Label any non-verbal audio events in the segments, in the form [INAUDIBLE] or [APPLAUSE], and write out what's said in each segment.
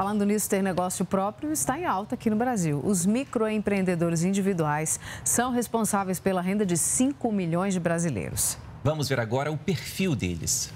Falando nisso, ter negócio próprio está em alta aqui no Brasil. Os microempreendedores individuais são responsáveis pela renda de 5 milhões de brasileiros. Vamos ver agora o perfil deles.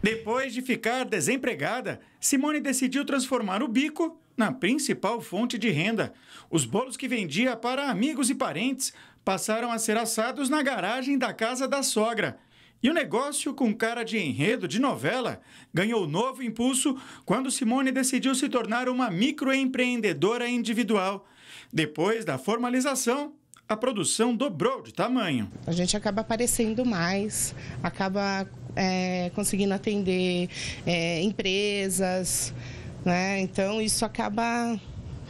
Depois de ficar desempregada, Simone decidiu transformar o bico na principal fonte de renda. Os bolos que vendia para amigos e parentes passaram a ser assados na garagem da casa da sogra. E o negócio com cara de enredo de novela ganhou novo impulso quando Simone decidiu se tornar uma microempreendedora individual. Depois da formalização, a produção dobrou de tamanho. A gente acaba aparecendo mais, acaba é, conseguindo atender é, empresas, né? Então isso acaba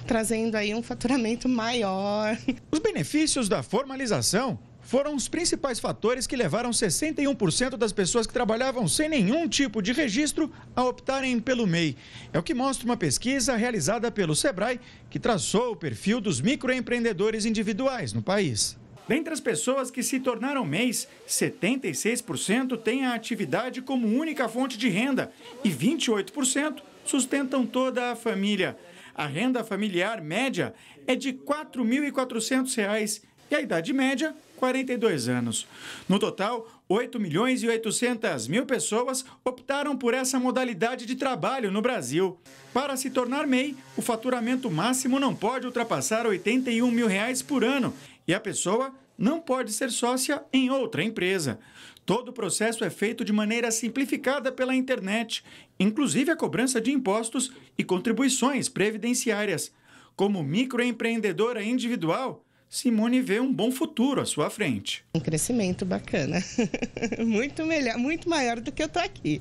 trazendo aí um faturamento maior. Os benefícios da formalização foram os principais fatores que levaram 61% das pessoas que trabalhavam sem nenhum tipo de registro a optarem pelo MEI. É o que mostra uma pesquisa realizada pelo Sebrae, que traçou o perfil dos microempreendedores individuais no país. Dentre as pessoas que se tornaram MEIs, 76% têm a atividade como única fonte de renda e 28% sustentam toda a família. A renda familiar média é de R$ 4.400 e a idade média, 42 anos. No total, 8 milhões e 800 mil pessoas optaram por essa modalidade de trabalho no Brasil. Para se tornar MEI, o faturamento máximo não pode ultrapassar R$ 81 mil reais por ano e a pessoa não pode ser sócia em outra empresa. Todo o processo é feito de maneira simplificada pela internet, inclusive a cobrança de impostos e contribuições previdenciárias. Como microempreendedora individual, Simone vê um bom futuro à sua frente. Um crescimento bacana. [LAUGHS] muito melhor, muito maior do que eu estou aqui.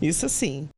Isso sim.